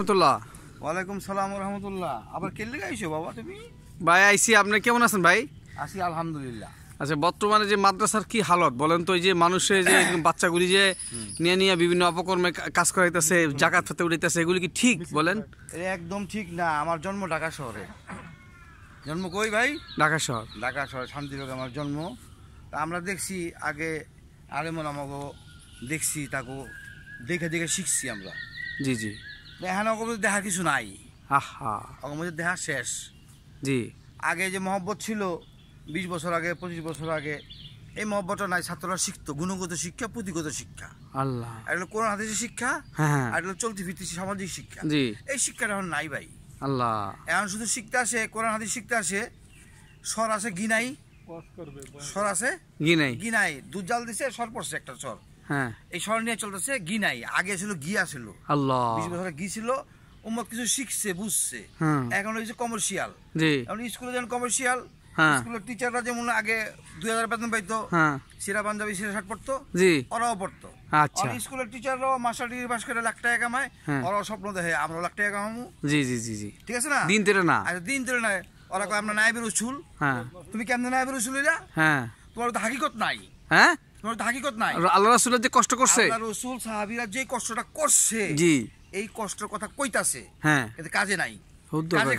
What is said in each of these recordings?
রহমতুল্লাহ ওয়ালাইকুম সালাম রহমতুল্লাহ আবার কেলে আইসো বাবা তুমি ভাই আইসি আপনি কেমন আছেন ভাই আছি আলহামদুলিল্লাহ আচ্ছা বর্তমানে যে মাদ্রাসার কি হালত বলেন তো এই যে মানুষের যে হ্যাঁ। বাচ্চাগুলি যে নিয়ে নিয়ে বিভিন্ন অপকর্মে কাজ করাইতেছে জাকাত ফাতে উড়াইতেছে এগুলি কি ঠিক বলেন একদম ঠিক না আমার জন্ম ঢাকা শহরে জন্ম কই ভাই ঢাকা শহর ঢাকা শহর শান্তিরোগ আমার জন্ম আমরা দেখছি আগে আরেমন আমাকে দেখছি তাকে দেখে দেখে শিখছি আমরা জি জি এখন অগমধ্যে দেখার কিছু নাই আহা অগমধ্যে দেখা শেষ জি আগে যে মহব্বত ছিল বিশ বছর আগে পঁচিশ বছর আগে এই মহব্বতটা নাই ছাত্ররা শিখত গুণগত শিক্ষা পুঁথিগত শিক্ষা আল্লাহ আর হলো কোরআন হাদিসের শিক্ষা হ্যাঁ, হ্যাঁ। আর হলো চলতি ফিরতেছে সামাজিক শিক্ষা জি এই শিক্ষাটা এখন নাই ভাই আল্লাহ এখন শুধু শিখতে আসে কোরআন হাদিস শিখতে আসে সর আছে গিনাই সর আছে গিনাই গিনাই দুধ জাল দিছে সর পড়ছে একটা সর হ্যাঁ এই স্মরণ নিয়ে চলতেছে ঘি নাই আগে ছিল ঘি আসিল আল্লাহ বিশ বছর ঘি ছিল উম্মত কিছু শিখছে বুঝছে হ্যাঁ। এখন হয়েছে কমার্শিয়াল এখন স্কুলে যেমন কমার্শিয়াল হ্যাঁ। স্কুলের টিচাররা যেমন আগে দুই হাজার বেতন পাইতো হ্যাঁ। সিরা পাঞ্জাবি সিরা শার্ট পড়তো ওরাও পড়তো আচ্ছা স্কুলের টিচাররাও মাস্টার ডিগ্রি পাস করে লাখ টাকা কামায় ওরাও স্বপ্ন দেখে আমরাও লাখ টাকা কামামু জি জি জি জি ঠিক আছে না দিন তেরে না আচ্ছা দিন তেরে না ওরা কয় আমরা নাইবের উসুল তুমি কেমন নাইবের উসুল হ্যাঁ তোমার তো হাকিকত নাই হ্যাঁ আল্লাহ যে কষ্ট করছে যে কষ্টটা করছে জি এই কষ্টের কথা কইতাছে হ্যাঁ কাজে নাই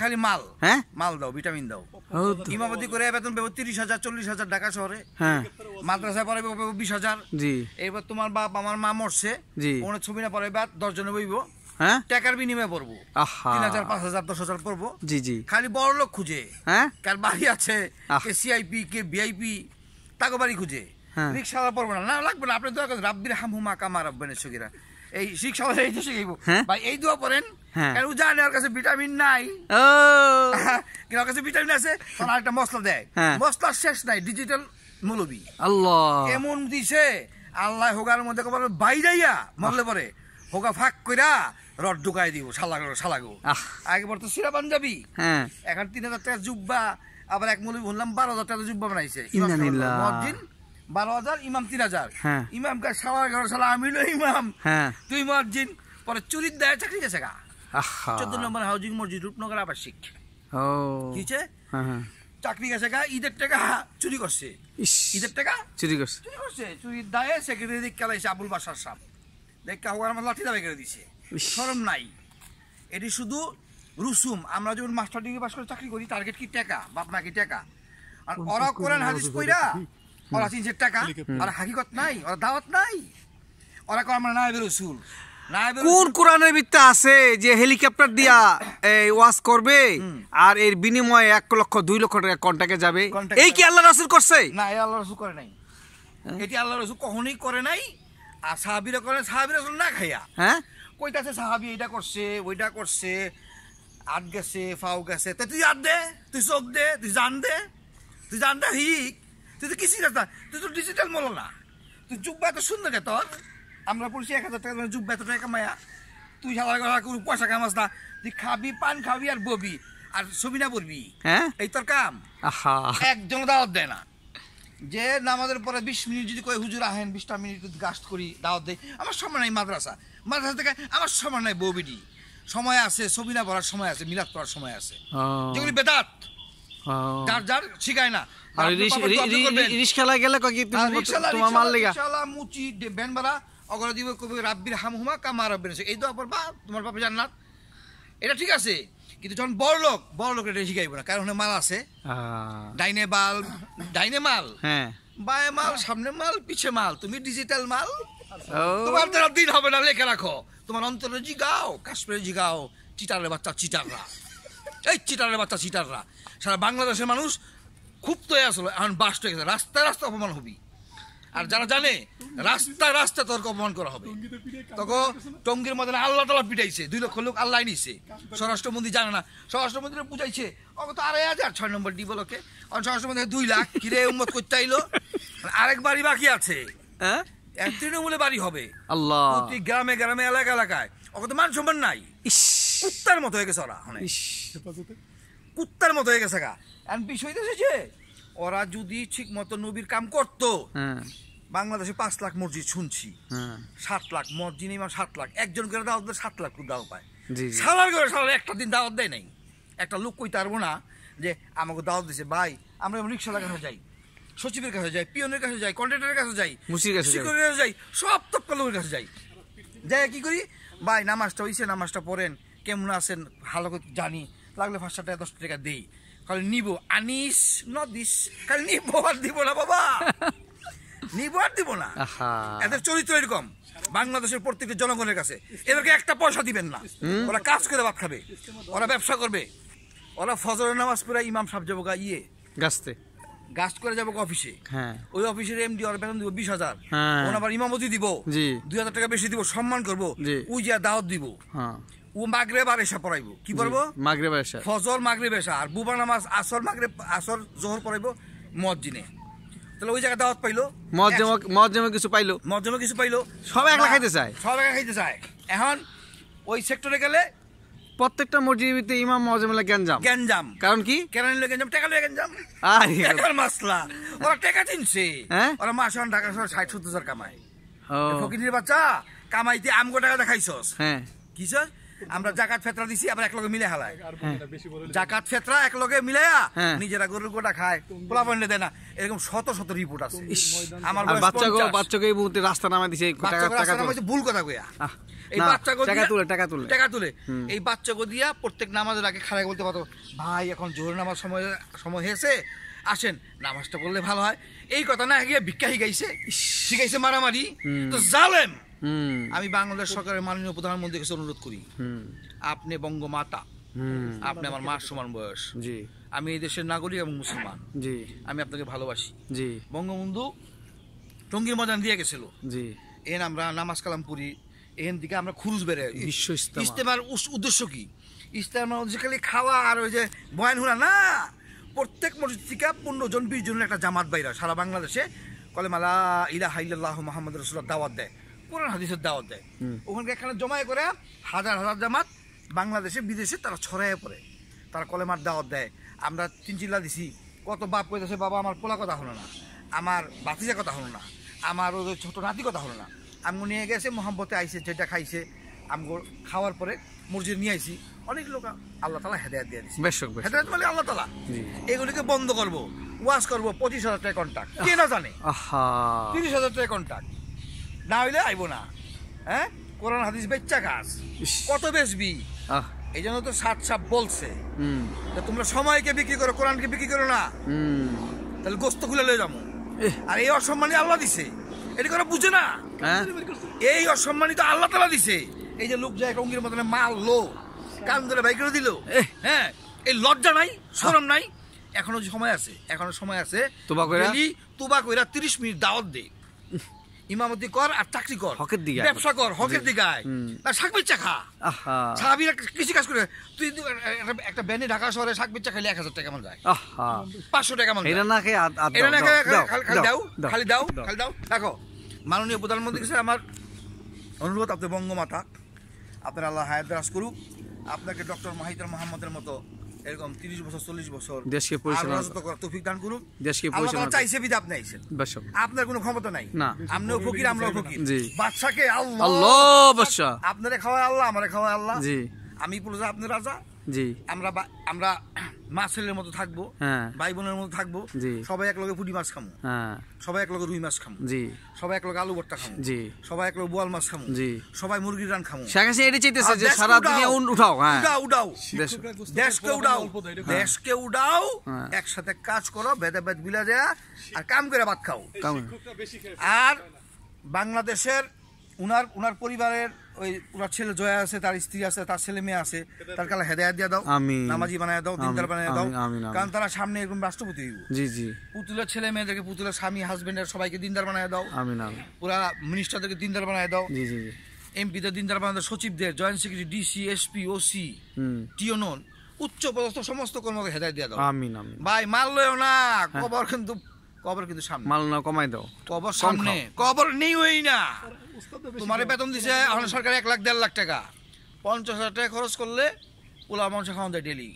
খালি হ্যাঁ? হ্যাঁ। তোমার বাপ আমার মা মরছে ছবি না বা দশ জনে হ্যাঁ টাকার বিনিময়ে পড়বো তিন হাজার পাঁচ হাজার দশ হাজার পড়বো জি জি খালি বড় লোক খুঁজে হ্যাঁ কার বাড়ি আছে কে তাকে বাড়ি খুঁজে হ্যাঁ। রিক্সাওয়ালা পড়বো না লাগবে না আপনি দোয়া করেন রাব্বির হামহুমা কামা সুগিরা এই রিক্সাওয়ালা এই হ্যাঁ। এই দোয়া পড়েন হ্যাঁ। কাছে ভিটামিন নাই কাছে ভিটামিন আছে তখন আরেকটা মশলা দেয় শেষ নাই ডিজিটাল আল্লাহ এমন দিছে আল্লাহ হোগার মধ্যে কবার বাইরাইয়া মরলে পরে হোগা ফাঁক কইরা রড ঢুকাই দিব সালাগো সালাগো আগে পর তো সিরা পাঞ্জাবি এখন তিন হাজার টাকা জুব্বা আবার এক মৌলবি বললাম বারো হাজার টাকা জুব্বা বানাইছে মসজিদ বারো হাজার ইমাম তিন হাজার হ্যাঁ। ইমামকে সাড়ে এগারো সালে আমি ইমাম তুই হ্যাঁ। পরে চুরির দায় চাকরি গেছে গা চোদ্দ নম্বর হাউজিং মসজিদ রূপনগর আবাসিক হ্যাঁ, চাকরি গেছে গা ঈদের টাকা চুরি করছে ঈদের টাকা চুরি করছে চুরি করছে চুরির দায়ে সেক্রেটারি দিক কালাইছে আবুল বাসার সাহ দেখা হোক আমার লাঠি করে দিছে শরম নাই এটি শুধু রুসুম আমরা যখন মাস্টার ডিগ্রি পাস করে চাকরি করি টার্গেট কি টাকা বাপ মা কি টাকা আর ওরা কোরআন হাদিস কইরা ওরা তিনশো টাকা ওরা হাকিকত নাই ওরা দাওয়াত নাই ওরা কো আমরা নায়েবের রসুল কোন কোরআনের বিদ্যা আছে যে হেলিকপ্টার দিয়া এই ওয়াজ করবে আর এর বিনিময়ে এক লক্ষ দুই লক্ষ টাকা কন্টাকে যাবে এই কি আল্লাহ রাসুল করছে না এই আল্লাহ রাসুল করে নাই হ্যাঁ। এটি আল্লাহ রাসুল কখনোই করে নাই আর সাহাবিরা করে সাহাবিরা রাসুল না খাইয়া হ্যাঁ আছে সাহাবি এটা করছে ওইটা করছে আট গেছে ফাও গেছে তো তুই আট দে তুই চোখ দে তুই জান দে তুই জান দে হিক খাবি পান খাবি আর ববি আর ছবি না হ্যাঁ? এই তোর কাম একজন দাওয়াত দেয় না যে নামাজের পরে বিশ মিনিট যদি কয়ে হুজুর আহেন বিশটা মিনিট যদি করি দাওয়াত দেয় আমার সময় নাই মাদ্রাসা মাদ্রাসা থেকে আমার সময় নাই বৌবিডি সময় আছে ছবি না পড়ার সময় আছে মিলাদ পড়ার সময় আছে যেগুলি বেদাত যার যার শিখায় না গেলে তোমার মাল মুচি অগরা দিব কবি রাব্বির রাব্বির এই তোমার বাপে জান্নাত এটা ঠিক আছে কিন্তু যখন বড় লোক বড় লোক এটা শিখাইব না কারণ মাল আছে ডাইনে বাল ডাইনে মাল হ্যাঁ বায়ে মাল সামনে মাল পিছে মাল তুমি ডিজিটাল মাল তোমার দ্বারা দিন হবে না লেখে রাখো তোমার অন্তরে জিগাও কাশ্মীরে জিগাও চিটারের বাচ্চা চিটাররা এই চিটারের বাচ্চা চিটাররা সারা বাংলাদেশের মানুষ খুব তো আসলো এখন বাস্ট হয়ে গেছে রাস্তায় রাস্তা অপমান হবি আর যারা জানে রাস্তা রাস্তা তর্ক অপমান করা হবে তখন টঙ্গির মধ্যে আল্লাহ তালা পিটাইছে দুই লক্ষ লোক আল্লাহ নিছে স্বরাষ্ট্রমন্ত্রী জানে না স্বরাষ্ট্রমন্ত্রী বুঝাইছে অত আড়াই হাজার ছয় নম্বর ডি বলকে আর স্বরাষ্ট্রমন্ত্রী দুই লাখ কিরে উন্মত করতে আইলো আরেক বাড়ি বাকি আছে হ্যাঁ? এক তৃণমূলে বাড়ি হবে আল্লাহ প্রতি গ্রামে গ্রামে এলাকা এলাকায় ওকে তো মান সম্মান নাই উত্তার মতো হয়ে গেছে ওরা কুত্তার মতো হয়ে গেছে গা এখন বিষয় তো যে ওরা যদি ঠিক মতো নবীর কাম করতো হ্যাঁ। বাংলাদেশে পাঁচ লাখ মসজিদ শুনছি হ্যাঁ। সাত লাখ মসজিদ ইমাম সাত লাখ একজন করে দাওয়াত দেয় সাত লাখ দাও পায় সালার করে সালার একটা দিন দাওয়াত দেয় নাই একটা লোক কইতে পারবো না যে আমাকে দাওয়াত দিয়েছে ভাই আমরা রিক্সাওয়ালার কাছে যাই সচিবের কাছে যাই পিয়নের কাছে যাই কন্ট্রাক্টরের কাছে যাই মুসির কাছে কাছে যাই সব তপ্পা লোকের কাছে যাই যাই কি করি ভাই নামাজটা হইছে নামাজটা পড়েন কেমন আছেন ভালো জানি লাগলে পাঁচ টাকা দশ টাকা দেই কারণ নিব আনিস ন দিস কারণ নিব আর দিব না বাবা নিব আর দিব না এদের চরিত্র এরকম বাংলাদেশের প্রত্যেকটি জনগণের কাছে এদেরকে একটা পয়সা দিবেন না ওরা কাজ করে ভাত খাবে ওরা ব্যবসা করবে ওরা ফজরের নামাজ পড়ে ইমাম সাহেব যাবো ইয়ে গাছতে গাছ করে যাবো অফিসে হ্যাঁ। ওই অফিসের এমডি ওরা বেতন দিব বিশ হাজার হ্যাঁ। ওনার ইমামতি দিব দুই হাজার টাকা বেশি দিব সম্মান করবো ওই যা দাওয়াত দিব হ্যাঁ। ও মাগরে বারেশা পড়াইব কি পড়াইবো মাগরে বারেশা ফজর মাগরে বারেশা আর বুবা নামাজ আসর মাগরে আসর জোহর পড়াইব মসজিদে তাহলে ওই জায়গা দাওয়াত পাইলো মজজমা কিছু পাইলো মজজমা কিছু পাইলো সব একলা খাইতে চায় সব একলা খাইতে চায় এখন ওই সেক্টরে গেলে প্রত্যেকটা মসজিদে ইমাম মজমেলা গ্যাঞ্জাম গ্যাঞ্জাম কারণ কি কেরানি লোক গ্যাঞ্জাম টেকা লোক গ্যাঞ্জাম আর মাসলা ওরা টেকা চিনছে হ্যাঁ? ওরা মাসে ঢাকা শহর ষাট সত্তর হাজার কামায় ফকিরের বাচ্চা কামাইতে আমগো টাকা দেখাইছস হ্যাঁ কি আমরা জাকাত ফেতরা দিছি আবার একলগে মিলে হালাই জাকাত ফেতরা এক লগে হ্যাঁ। নিজেরা গরুর গোটা খায় পোলা পয়েন্ট দেয় না এরকম শত শত রিপোর্ট আছে আমার বাচ্চাকে বাচ্চাকে এই মুহূর্তে রাস্তা নামাই দিছে ভুল কথা কইয়া এই বাচ্চাকে তুলে টাকা তুলে টাকা তুলে এই বাচ্চাকে দিয়া প্রত্যেক নামাজের আগে খাড়া বলতে পারতো ভাই এখন জোর নামাজ সময় সময় হয়েছে আসেন নামাজটা পড়লে ভালো হয় এই কথা না গিয়ে ভিক্ষা শিখাইছে শিখাইছে মারামারি তো জালেম আমি বাংলাদেশ সরকারের মাননীয় প্রধানমন্ত্রীর কাছে অনুরোধ করি আপনি বঙ্গমাতা আপনি আমার মা সমান বয়স আমি এই দেশের নাগরিক এবং মুসলমান আমি আপনাকে ভালোবাসি বঙ্গবন্ধু টঙ্গীর ময়দান দিয়ে গেছিল এন আমরা নামাজ কালাম পড়ি এখান থেকে আমরা খুরুজ বেড়ে বিশ্ব ইস্তেমার উদ্দেশ্য কি ইস্তেমার উদ্দেশ্য খালি খাওয়া আর ওই যে বয়ান হুড়া না প্রত্যেক মসজিদ থেকে পনেরো জন বিশ জন একটা জামাত বাইরা সারা বাংলাদেশে কলেমালা ইলা হাইল্লাহ মোহাম্মদ রসুল্লাহ দাওয়াত দেয় কোরআন হাদিসের দাওয়াত দেয় ওখানকে এখানে জমায় করে হাজার হাজার জামাত বাংলাদেশে বিদেশে তারা ছড়ায় পড়ে তারা কলেমার দাওয়াত দেয় আমরা চিনচিল্লা দিছি কত বাপ কইতেছে বাবা আমার পোলা কথা হলো না আমার বাতিজা কথা হলো না আমার ওদের ছোট নাতি কথা হলো না আমি নিয়ে গেছে মোহাম্মতে আইসে যেটা খাইছে আমি খাওয়ার পরে মসজিদ নিয়ে আইসি অনেক লোক আল্লাহ তালা হেদায়াত দিয়ে দিচ্ছে হেদায়াত মানে আল্লাহ তালা এগুলিকে বন্ধ করবো ওয়াশ করবো পঁচিশ হাজার টাকা কন্ট্রাক্ট কে না জানে তিরিশ হাজার টাকা কন্ট্রাক্ট না হইলে আইব না হ্যাঁ কোরআন হাদিস বেচ্চা কাজ কত বেচবি এই জন্য তো সাত সাপ বলছে তোমরা সময়কে বিক্রি করো কোরআনকে বিক্রি করো না তাহলে গোস্ত খুলে লয়ে যাবো আর এই অসম্মানি আল্লাহ দিছে এটা করে বুঝে না হ্যাঁ? এই তো আল্লাহ তালা দিছে এই যে লোক যায় টঙ্গির মতনে লো কান ধরে ভাই করে দিল হ্যাঁ এই লজ্জা নাই সরম নাই এখনো সময় আছে এখনো সময় আছে তোবা কইরা তোবা কইরা তিরিশ মিনিট দাওয়াত দে ইমামতি কর আর চাকরি কর হকের দিকে ব্যবসা কর হকের দিকায় আর শাক বেচা খা সাহাবির কৃষি কাজ করে তুই একটা ব্যানে ঢাকা শহরে শাক বেচা খেলে এক হাজার টাকা মান যায় পাঁচশো টাকা মান এটা না খেয়ে এটা না খালি দাও খালি দাও খালি দাও দেখো মাননীয় প্রধানমন্ত্রী স্যার আমার অনুরোধ আপনি বঙ্গমাতা আপনার আল্লাহ হায়াত রাজ করুক আপনাকে ডক্টর মাহিদুর মোহাম্মদের মতো এরকম 30 বছর 40 বছর দেশকে পরিচালনা করার দান করুন দেশকে পরিচালনা চাইছে বিদ আপনি আইছেন আপনার কোনো ক্ষমতা নাই না আপনিও ফকির আমরাও ফকির বাদশাকে আল্লাহ আল্লাহ বাদশা আপনারে খাওয়ায় আল্লাহ আমারে খাওয়ায় আল্লাহ জি আমি বলবো আপনি রাজা জি আমরা আমরা মাছের মতো থাকবো হ্যাঁ। ভাই বোনের মতো থাকবো সবাই একলগে পুঁটি মাছ খামো হ্যাঁ। সবাই একলগে রুই মাছ খামো জি সবাই একলগে আলু ভর্তা খামো জি সবাই একলগে বোয়াল মাছ খামো জি সবাই মুরগির রান খামো শেখ হাসিনা এটা চাইতেছে যে সারা দুনিয়া উঠাও হ্যাঁ উঠাও উঠাও দেশকে উডাও দেশকে উডাও হ্যাঁ। একসাথে কাজ করো ভেদে ভেদ বিলা দেয়া আর কাম করে ভাত খাও আর বাংলাদেশের উনার উনার পরিবারের ওই ওনার ছেলে জয়া আছে তার স্ত্রী আছে তার ছেলে মেয়ে আছে তার কালে হেদায়াত দিয়ে দাও আমি নামাজি বানায় দাও দিনদার বানায় দাও কারণ তারা সামনে এরকম রাষ্ট্রপতি জি জি পুতুলের ছেলে মেয়েদেরকে পুতুলের স্বামী হাজবেন্ডের সবাইকে দিনদার বানায় দাও আমি না পুরা মিনিস্টারদেরকে দিনদার বানায় দাও জি জি এমপিদের দিনদার বানায় সচিবদের joint secretary DC SP OC টিওনন উচ্চ পদস্থ সমস্ত কর্মকে হেদায় দিয়ে দাও আমি ভাই মাল না হ্যাঁ। কবর কিন্তু কবর কিন্তু সামনে মাল না কমাই দাও কবর সামনে কবর নেই হই না তোমার বেতন দিছে এখন সরকার এক লাখ দেড় লাখ টাকা পঞ্চাশ হাজার টাকা খরচ করলে পোলা মানুষ খাওয়া দেয় ডেলি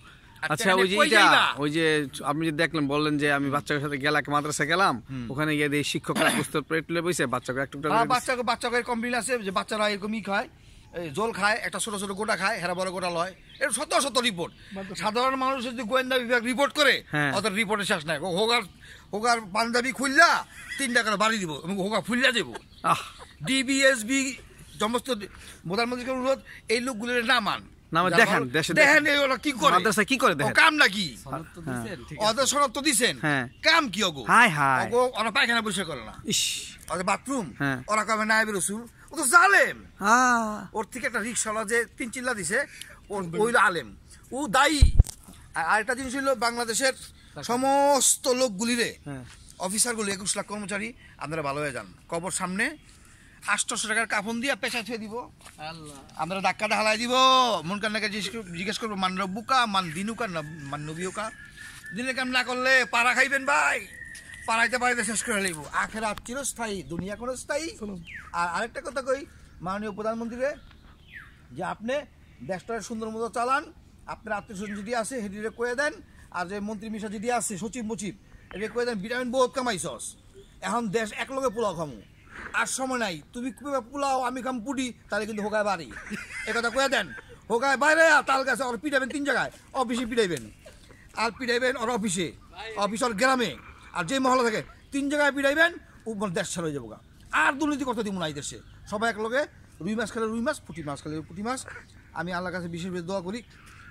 আচ্ছা ওই যে ওই যে আপনি যে দেখলেন বললেন যে আমি বাচ্চাদের সাথে গেলাম মাদ্রাসা গেলাম ওখানে গিয়ে দেখি শিক্ষকরা পুস্তক প্লেট তুলে বসে বাচ্চাকে একটু হ্যাঁ, বাচ্চাকে বাচ্চাকে কমপ্লেন আছে যে বাচ্চারা এরকমই খায় জল খায় একটা ছোট ছোট গোটা খায় হেরা বড় গোটা লয় এটা শত শত রিপোর্ট সাধারণ মানুষ যদি গোয়েন্দা বিভাগ রিপোর্ট করে হ্যাঁ। অত রিপোর্টের শেষ নাই হোগার হোগার পাঞ্জাবি খুললা তিন টাকার বাড়ি দিব এবং হোগা ফুললা দেবো ডিবিএসবি সমস্ত প্রধানমন্ত্রীকে অনুরোধ এই লোকগুলোর না মান দেখেন দেখেন ওরা কি করে মাদ্রাসা কি করে দেখেন কাম নাকি ওদের শনাক্ত হ্যাঁ। দিছেন হ্যাঁ। কাম কি ওগো ওরা পায়খানা পরিষ্কার করে না বাথরুম ওরা কবে নাইবে রসুল তো জালেম হ্যাঁ। ওর থেকে একটা রিক্সাওয়ালা যে তিন চিল্লা দিছে ওর ওই আলেম ও দায়ী আর একটা জিনিস হলো বাংলাদেশের সমস্ত লোকগুলিরে হ্যাঁ। অফিসারগুলি একুশ লাখ কর্মচারী আপনারা ভালো হয়ে যান কবর সামনে আটশোশো টাকার কাফন দিয়ে পেশা ছুঁয়ে দিব আমরা ডাক্কাটা হালাই দিব মন কান্নাকে জিজ্ঞেস করবো মান রব্বুকা মান দিনুকা মান নবীকা দিনে কাম না করলে পাড়া খাইবেন ভাই পারাইতে পারাইতে শেষ করে আখের আখেরাত চিরস্থায়ী দুনিয়া কোনো স্থায়ী আর আরেকটা কথা কই মাননীয় প্রধানমন্ত্রীরে যে আপনি দেশটা সুন্দর মতো চালান আপনার আত্মীয় স্বজন যদি আসে হেডিরে কয়ে দেন আর যে মন্ত্রী মিশা যদি আসে সচিব মুচিব এটা কয়ে দেন ভিটামিন বহুত কামাই সস এখন দেশ একলগে পোলাও খামু আর সময় নাই তুমি পোলাও আমি খাম পুটি তাহলে কিন্তু হোকায় বাড়ি একথা কয়ে দেন হোকায় বাইরে তাল কাছে ওর পিটাবেন তিন জায়গায় অফিসে পিটাইবেন আর পিটাইবেন ওর অফিসে অফিস গ্রামে আর যে মহলা থাকে তিন জায়গায় পিড়াইবেন ও মানে দেশ ছাড়া হয়ে যাবো আর দুর্নীতি করতে দিব না এই দেশে সবাই একলগে রুই মাছ খেলে রুই মাছ পুঁটি মাছ খেলে পুঁটি মাছ আমি আল্লাহ কাছে বিশেষভাবে দোয়া করি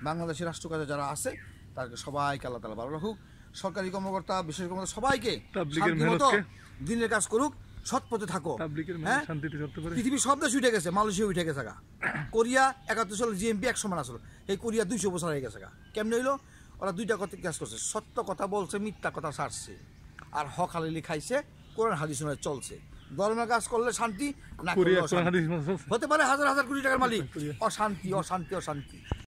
বাংলাদেশের রাষ্ট্রকাজে যারা আছে তাদেরকে সবাইকে আল্লাহ তালা ভালো রাখুক সরকারি কর্মকর্তা বিশেষ কর্মকর্তা সবাইকে দিনের কাজ করুক সৎ পথে থাকো হ্যাঁ? পৃথিবীর সব দেশ উঠে গেছে মালয়েশিয়া উঠে গেছে কোরিয়া একাত্তর সালে জিএমপি একশো মান আসলো এই কোরিয়া দুইশো বছর হয়ে গেছে কেমনি হইলো ওরা দুইটা কথা কাজ করছে সত্য কথা বলছে মিথ্যা কথা সারছে আর হক হালালি খাইছে কোরআন হাদিস চলছে গরমের কাজ করলে শান্তি না হতে পারে হাজার হাজার কোটি টাকার মালিক অশান্তি অশান্তি অশান্তি